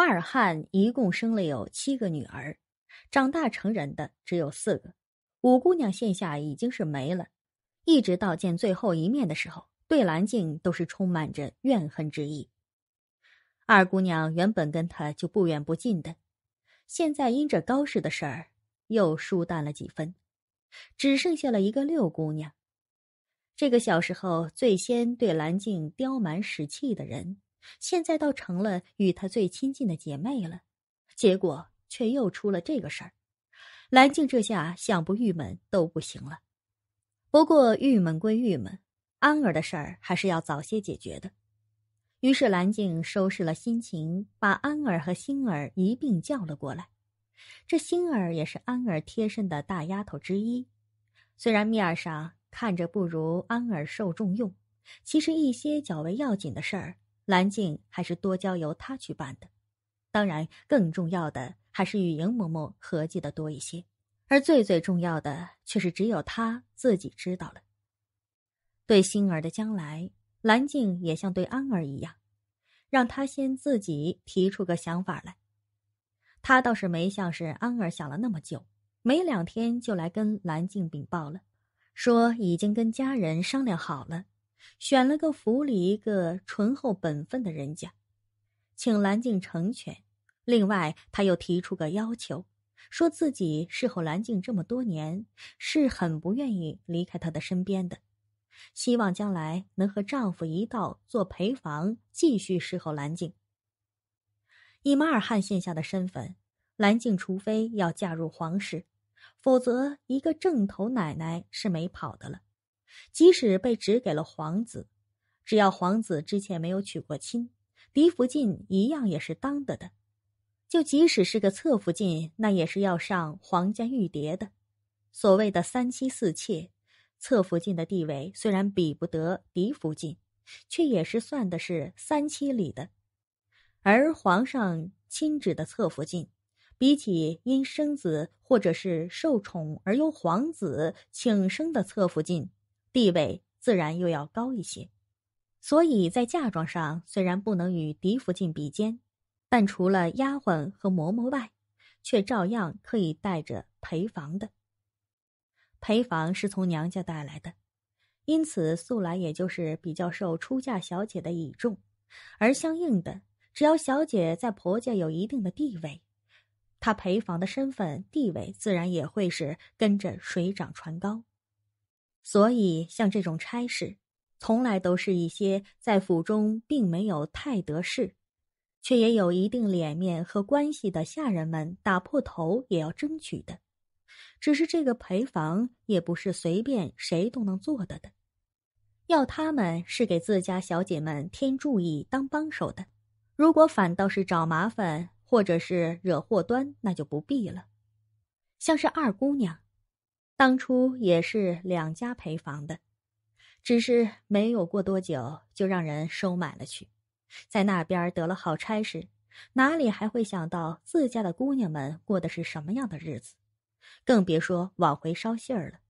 巴尔汉一共生了有七个女儿，长大成人的只有四个。五姑娘现下已经是没了，一直到见最后一面的时候，对兰静都是充满着怨恨之意。二姑娘原本跟他就不远不近的，现在因着高氏的事儿，又疏淡了几分，只剩下了一个六姑娘，这个小时候最先对兰静刁蛮使气的人。现在倒成了与她最亲近的姐妹了，结果却又出了这个事儿。蓝静这下想不郁闷都不行了。不过郁闷归郁闷，安儿的事儿还是要早些解决的。于是蓝静收拾了心情，把安儿和星儿一并叫了过来。这星儿也是安儿贴身的大丫头之一，虽然面上看着不如安儿受重用，其实一些较为要紧的事儿。蓝静还是多交由他去办的，当然，更重要的还是与赢嬷嬷合计的多一些，而最最重要的却是只有他自己知道了。对星儿的将来，蓝静也像对安儿一样，让他先自己提出个想法来。他倒是没像是安儿想了那么久，没两天就来跟蓝静禀报了，说已经跟家人商量好了。选了个府里一个醇厚本分的人家，请兰静成全。另外，他又提出个要求，说自己侍候兰静这么多年，是很不愿意离开她的身边的，希望将来能和丈夫一道做陪房，继续侍候兰静。以马尔汉现下的身份，兰静除非要嫁入皇室，否则一个正头奶奶是没跑的了。即使被指给了皇子，只要皇子之前没有娶过亲，嫡福晋一样也是当得的。就即使是个侧福晋，那也是要上皇家玉牒的。所谓的三妻四妾，侧福晋的地位虽然比不得嫡福晋，却也是算的是三妻里的。而皇上亲指的侧福晋，比起因生子或者是受宠而由皇子请生的侧福晋，地位自然又要高一些，所以在嫁妆上虽然不能与嫡福晋比肩，但除了丫鬟和嬷嬷外，却照样可以带着陪房的。陪房是从娘家带来的，因此素来也就是比较受出嫁小姐的倚重，而相应的，只要小姐在婆家有一定的地位，她陪房的身份地位自然也会是跟着水涨船高。所以，像这种差事，从来都是一些在府中并没有太得势，却也有一定脸面和关系的下人们打破头也要争取的。只是这个陪房也不是随便谁都能做的的，要他们是给自家小姐们添注意、当帮手的。如果反倒是找麻烦，或者是惹祸端，那就不必了。像是二姑娘。当初也是两家陪房的，只是没有过多久就让人收买了去，在那边得了好差事，哪里还会想到自家的姑娘们过的是什么样的日子，更别说往回捎信儿了。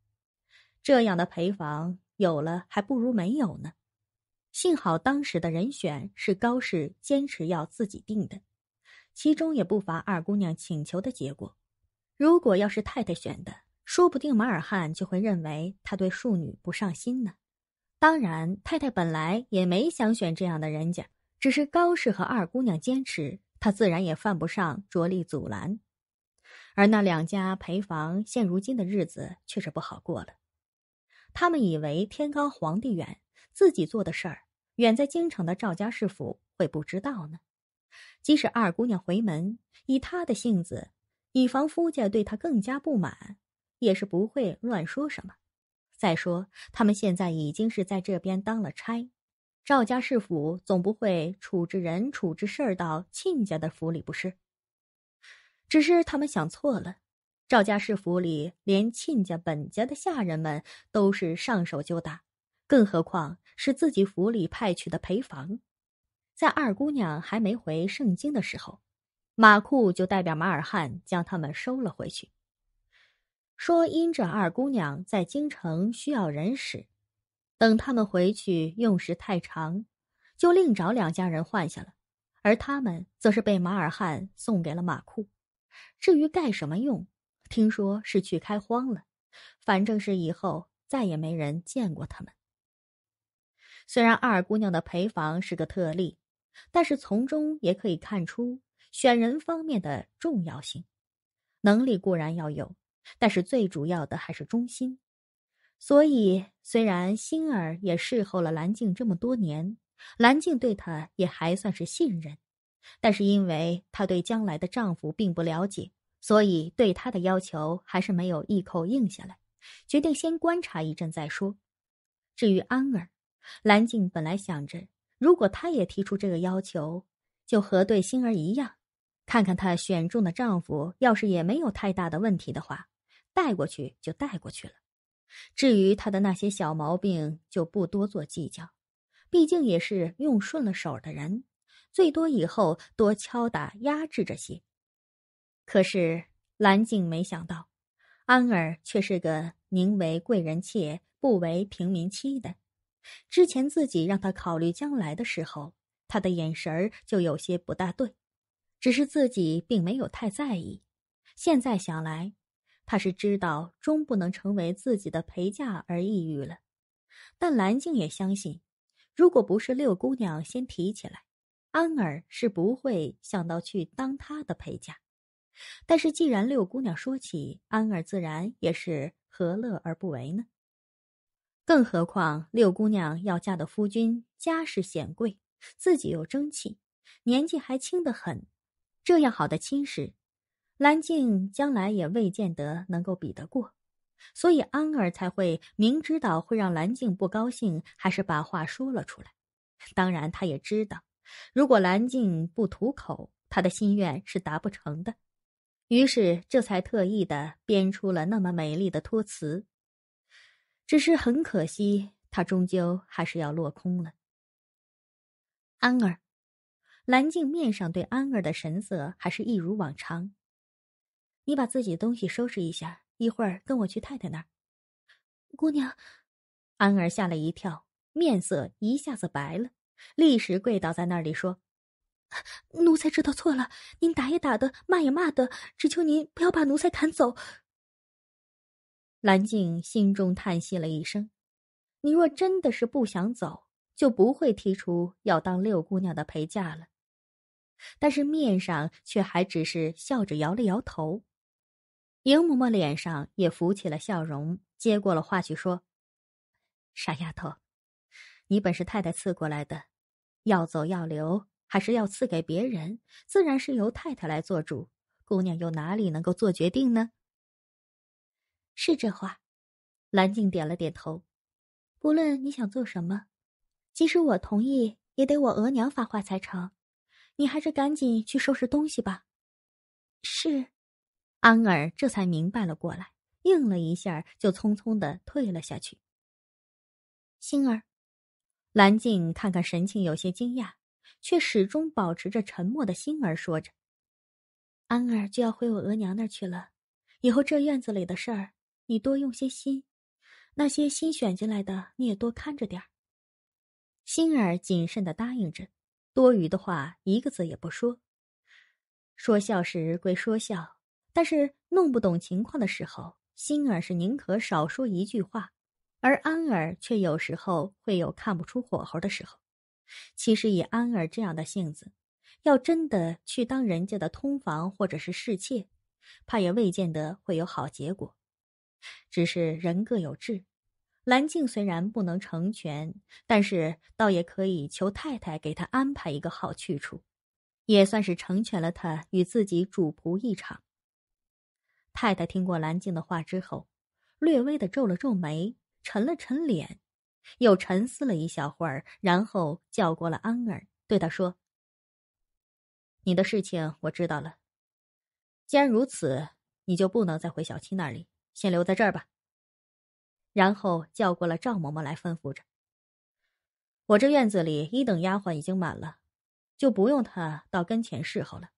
这样的陪房有了，还不如没有呢。幸好当时的人选是高氏坚持要自己定的，其中也不乏二姑娘请求的结果。如果要是太太选的，说不定马尔汉就会认为他对庶女不上心呢。当然，太太本来也没想选这样的人家，只是高氏和二姑娘坚持，她自然也犯不上着力阻拦。而那两家陪房现如今的日子却是不好过了。他们以为天高皇帝远，自己做的事儿，远在京城的赵家世府会不知道呢。即使二姑娘回门，以她的性子，以防夫家对她更加不满。也是不会乱说什么。再说，他们现在已经是在这边当了差，赵家世府总不会处置人、处置事儿到亲家的府里不是？只是他们想错了，赵家世府里连亲家本家的下人们都是上手就打，更何况是自己府里派去的陪房？在二姑娘还没回盛京的时候，马库就代表马尔汉将他们收了回去。说因这二姑娘在京城需要人使，等他们回去用时太长，就另找两家人换下了，而他们则是被马尔汉送给了马库。至于干什么用，听说是去开荒了，反正是以后再也没人见过他们。虽然二姑娘的陪房是个特例，但是从中也可以看出选人方面的重要性。能力固然要有。但是最主要的还是忠心，所以虽然心儿也侍候了蓝静这么多年，蓝静对她也还算是信任，但是因为她对将来的丈夫并不了解，所以对她的要求还是没有一口应下来，决定先观察一阵再说。至于安儿，蓝静本来想着，如果她也提出这个要求，就和对心儿一样，看看她选中的丈夫要是也没有太大的问题的话。带过去就带过去了，至于他的那些小毛病，就不多做计较。毕竟也是用顺了手的人，最多以后多敲打压制着些。可是蓝静没想到，安儿却是个宁为贵人妾，不为平民妻的。之前自己让他考虑将来的时候，他的眼神儿就有些不大对，只是自己并没有太在意。现在想来。他是知道终不能成为自己的陪嫁而抑郁了，但蓝静也相信，如果不是六姑娘先提起来，安儿是不会想到去当她的陪嫁。但是既然六姑娘说起，安儿自然也是何乐而不为呢？更何况六姑娘要嫁的夫君家世显贵，自己又争气，年纪还轻得很，这样好的亲事。蓝静将来也未见得能够比得过，所以安儿才会明知道会让蓝静不高兴，还是把话说了出来。当然，他也知道，如果蓝静不吐口，他的心愿是达不成的。于是，这才特意的编出了那么美丽的托词。只是很可惜，他终究还是要落空了。安儿，蓝静面上对安儿的神色还是一如往常。你把自己的东西收拾一下，一会儿跟我去太太那儿。姑娘，安儿吓了一跳，面色一下子白了，立时跪倒在那里说：“奴才知道错了，您打也打的，骂也骂的，只求您不要把奴才赶走。”兰静心中叹息了一声：“你若真的是不想走，就不会提出要当六姑娘的陪嫁了。”但是面上却还只是笑着摇了摇头。赢嬷嬷脸上也浮起了笑容，接过了话去说：“傻丫头，你本是太太赐过来的，要走要留，还是要赐给别人，自然是由太太来做主。姑娘又哪里能够做决定呢？”是这话，兰静点了点头。不论你想做什么，即使我同意，也得我额娘发话才成。你还是赶紧去收拾东西吧。是。安儿这才明白了过来，应了一下，就匆匆的退了下去。星儿，兰静看看神情有些惊讶，却始终保持着沉默的星儿说着：“安儿就要回我额娘那儿去了，以后这院子里的事儿，你多用些心，那些新选进来的你也多看着点儿。”星儿谨慎的答应着，多余的话一个字也不说。说笑时归说笑。但是弄不懂情况的时候，心儿是宁可少说一句话，而安儿却有时候会有看不出火候的时候。其实以安儿这样的性子，要真的去当人家的通房或者是侍妾，怕也未见得会有好结果。只是人各有志，蓝静虽然不能成全，但是倒也可以求太太给她安排一个好去处，也算是成全了她与自己主仆一场。太太听过蓝静的话之后，略微的皱了皱眉，沉了沉脸，又沉思了一小会儿，然后叫过了安儿，对他说：“你的事情我知道了，既然如此，你就不能再回小七那里，先留在这儿吧。”然后叫过了赵嬷嬷来吩咐着：“我这院子里一等丫鬟已经满了，就不用她到跟前侍候了，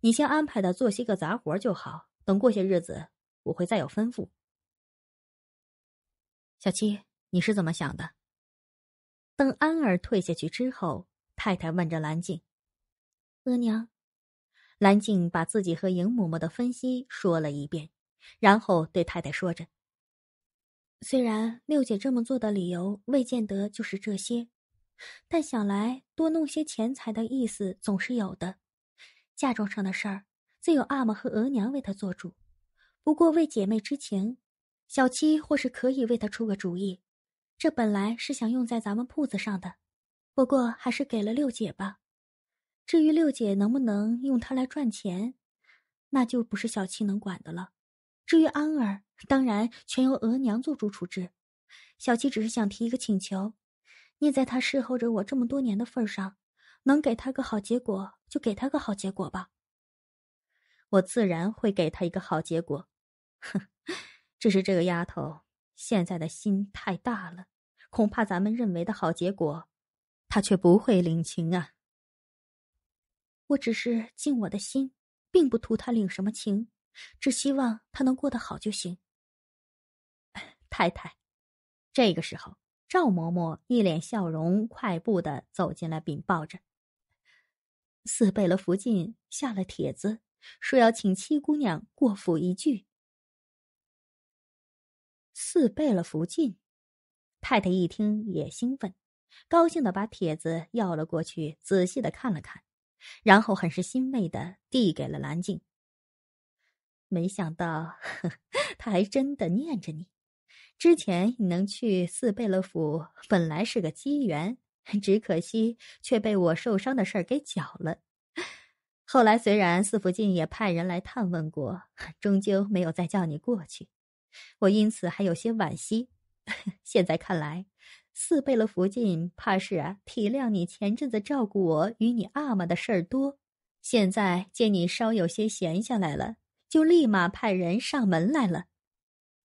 你先安排她做些个杂活就好。”等过些日子，我会再有吩咐。小七，你是怎么想的？等安儿退下去之后，太太问着兰静：“额娘。”兰静把自己和盈嬷嬷的分析说了一遍，然后对太太说着：“虽然六姐这么做的理由未见得就是这些，但想来多弄些钱财的意思总是有的。嫁妆上的事儿。”自有阿玛和额娘为他做主，不过为姐妹之情，小七或是可以为他出个主意。这本来是想用在咱们铺子上的，不过还是给了六姐吧。至于六姐能不能用它来赚钱，那就不是小七能管的了。至于安儿，当然全由额娘做主处置。小七只是想提一个请求，念在他侍候着我这么多年的份上，能给他个好结果就给他个好结果吧。我自然会给她一个好结果，哼！只是这个丫头现在的心太大了，恐怕咱们认为的好结果，她却不会领情啊。我只是尽我的心，并不图她领什么情，只希望她能过得好就行。太太，这个时候，赵嬷嬷一脸笑容，快步的走进来禀报着：“四贝勒福晋下了帖子。”说要请七姑娘过府一聚。四贝勒福晋，太太一听也兴奋，高兴的把帖子要了过去，仔细的看了看，然后很是欣慰的递给了蓝静。没想到，他 还真的念着你。之前你能去四贝勒府，本来是个机缘，只可惜却被我受伤的事儿给搅了。后来虽然四福晋也派人来探问过，终究没有再叫你过去，我因此还有些惋惜。现在看来，四贝勒福晋怕是啊体谅你前阵子照顾我与你阿玛的事儿多，现在见你稍有些闲下来了，就立马派人上门来了。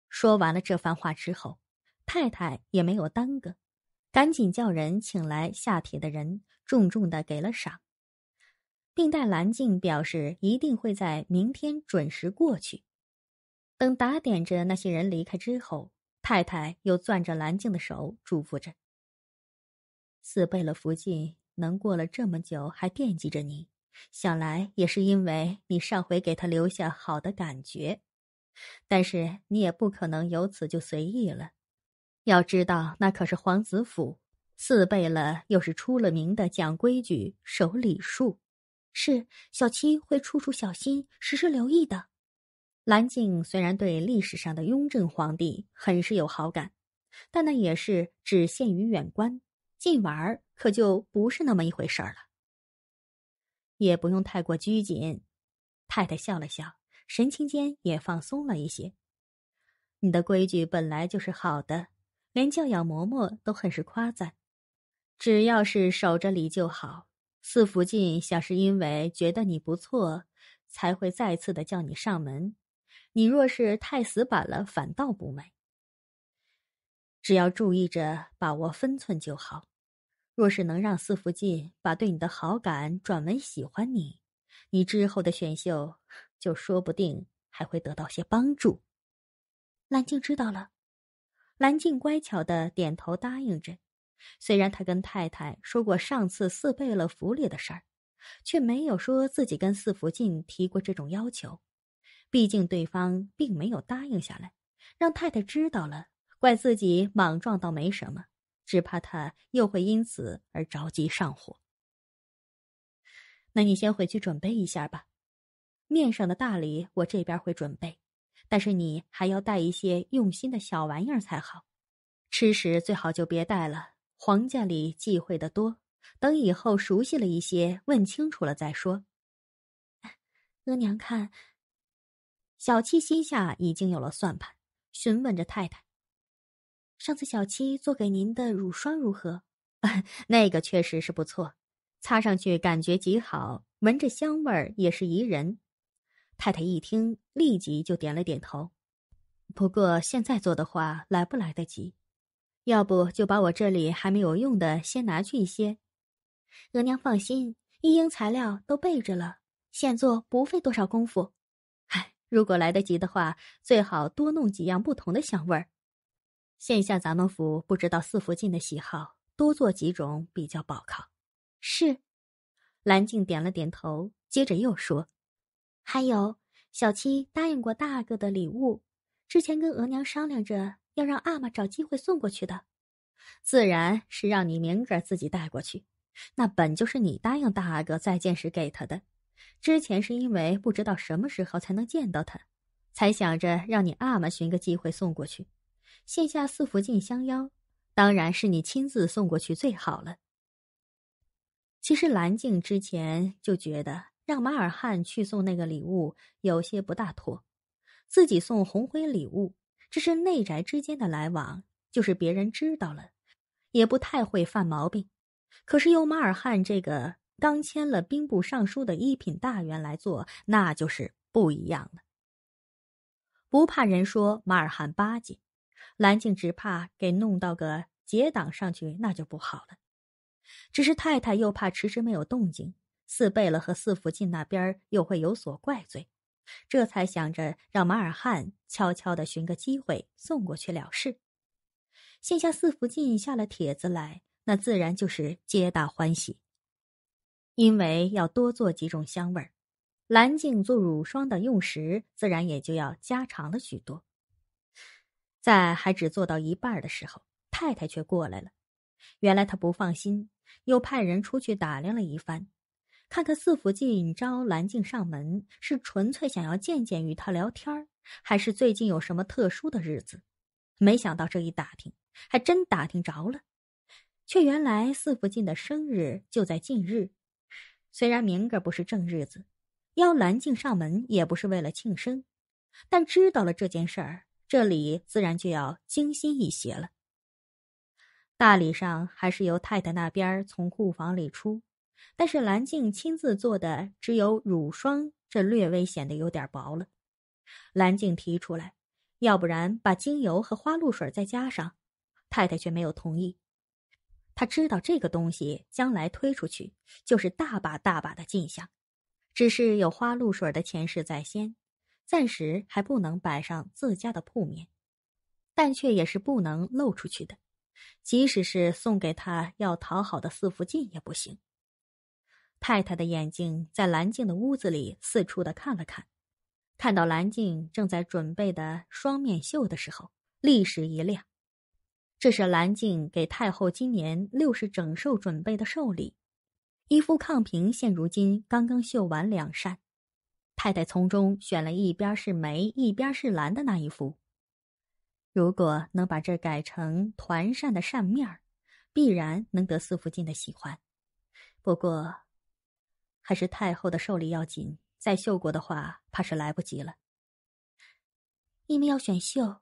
说完了这番话之后，太太也没有耽搁，赶紧叫人请来下帖的人，重重的给了赏。并代蓝静表示一定会在明天准时过去。等打点着那些人离开之后，太太又攥着蓝静的手，嘱咐着：“四贝勒福晋能过了这么久还惦记着你，想来也是因为你上回给他留下好的感觉。但是你也不可能由此就随意了，要知道那可是皇子府，四贝勒又是出了名的讲规矩、守礼数。”是小七会处处小心，时时留意的。蓝静虽然对历史上的雍正皇帝很是有好感，但那也是只限于远观，近玩可就不是那么一回事儿了。也不用太过拘谨，太太笑了笑，神情间也放松了一些。你的规矩本来就是好的，连教养嬷嬷都很是夸赞，只要是守着礼就好。四福晋想是因为觉得你不错，才会再次的叫你上门。你若是太死板了，反倒不美。只要注意着把握分寸就好。若是能让四福晋把对你的好感转为喜欢你，你之后的选秀就说不定还会得到些帮助。蓝静知道了，蓝静乖巧的点头答应着。虽然他跟太太说过上次四贝勒府里的事儿，却没有说自己跟四福晋提过这种要求。毕竟对方并没有答应下来，让太太知道了，怪自己莽撞倒没什么，只怕他又会因此而着急上火。那你先回去准备一下吧，面上的大礼我这边会准备，但是你还要带一些用心的小玩意儿才好。吃食最好就别带了。皇家里忌讳的多，等以后熟悉了一些，问清楚了再说。额娘看，小七心下已经有了算盘，询问着太太：“上次小七做给您的乳霜如何？那个确实是不错，擦上去感觉极好，闻着香味儿也是宜人。”太太一听，立即就点了点头。不过现在做的话，来不来得及？要不就把我这里还没有用的先拿去一些，额娘放心，一应材料都备着了，现做不费多少功夫。唉，如果来得及的话，最好多弄几样不同的香味儿。现下咱们府不知道四福晋的喜好，多做几种比较报靠。是，兰静点了点头，接着又说：“还有小七答应过大阿哥的礼物，之前跟额娘商量着。”要让阿玛找机会送过去的，自然是让你明个自己带过去。那本就是你答应大阿哥再见时给他的。之前是因为不知道什么时候才能见到他，才想着让你阿玛寻个机会送过去。现下四福晋相邀，当然是你亲自送过去最好了。其实蓝静之前就觉得让马尔汉去送那个礼物有些不大妥，自己送红灰礼物。这是内宅之间的来往，就是别人知道了，也不太会犯毛病。可是由马尔汉这个刚签了兵部尚书的一品大员来做，那就是不一样了。不怕人说马尔汉巴结，兰静只怕给弄到个结党上去，那就不好了。只是太太又怕迟迟没有动静，四贝勒和四福晋那边又会有所怪罪。这才想着让马尔汉悄悄的寻个机会送过去了事。现下四福晋下了帖子来，那自然就是皆大欢喜。因为要多做几种香味儿，兰静做乳霜的用时自然也就要加长了许多。在还只做到一半的时候，太太却过来了。原来她不放心，又派人出去打量了一番。看看四福晋招兰静上门，是纯粹想要见见与他聊天还是最近有什么特殊的日子？没想到这一打听，还真打听着了。却原来四福晋的生日就在近日。虽然明个不是正日子，邀兰静上门也不是为了庆生，但知道了这件事儿，这里自然就要精心一些了。大礼上还是由太太那边从库房里出。但是蓝静亲自做的只有乳霜，这略微显得有点薄了。蓝静提出来，要不然把精油和花露水再加上，太太却没有同意。他知道这个东西将来推出去就是大把大把的进项，只是有花露水的前世在先，暂时还不能摆上自家的铺面，但却也是不能露出去的，即使是送给他要讨好的四福晋也不行。太太的眼睛在兰静的屋子里四处的看了看，看到兰静正在准备的双面绣的时候，立时一亮。这是兰静给太后今年六十整寿准备的寿礼。一幅抗平现如今刚刚绣完两扇，太太从中选了一边是梅一边是兰的那一幅。如果能把这改成团扇的扇面儿，必然能得四福晋的喜欢。不过。还是太后的寿礼要紧，在秀国的话，怕是来不及了。你们要选秀，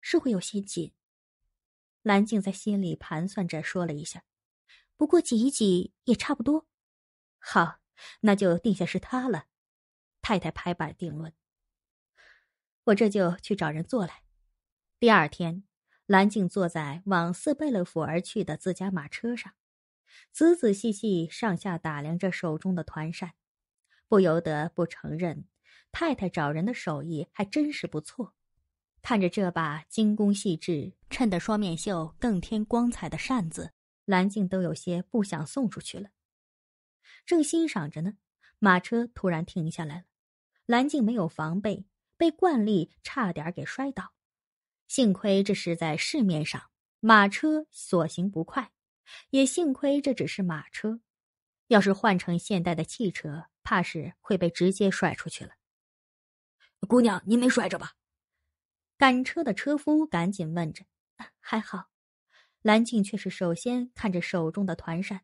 是会有些紧。兰静在心里盘算着，说了一下。不过挤一挤也差不多。好，那就定下是他了。太太拍板定论。我这就去找人做来。第二天，兰静坐在往四贝勒府而去的自家马车上。仔仔细细上下打量着手中的团扇，不由得不承认太太找人的手艺还真是不错。看着这把精工细致、衬得双面绣更添光彩的扇子，蓝静都有些不想送出去了。正欣赏着呢，马车突然停下来了。蓝静没有防备，被惯例差点给摔倒。幸亏这是在市面上，马车所行不快。也幸亏这只是马车，要是换成现代的汽车，怕是会被直接甩出去了。姑娘，您没摔着吧？赶车的车夫赶紧问着。还好，蓝静却是首先看着手中的团扇。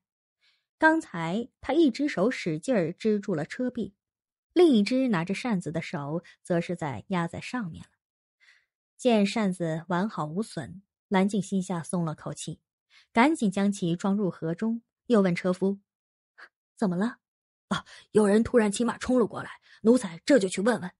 刚才他一只手使劲儿支住了车壁，另一只拿着扇子的手则是在压在上面了。见扇子完好无损，蓝静心下松了口气。赶紧将其装入盒中，又问车夫：“怎么了？啊，有人突然骑马冲了过来，奴才这就去问问。”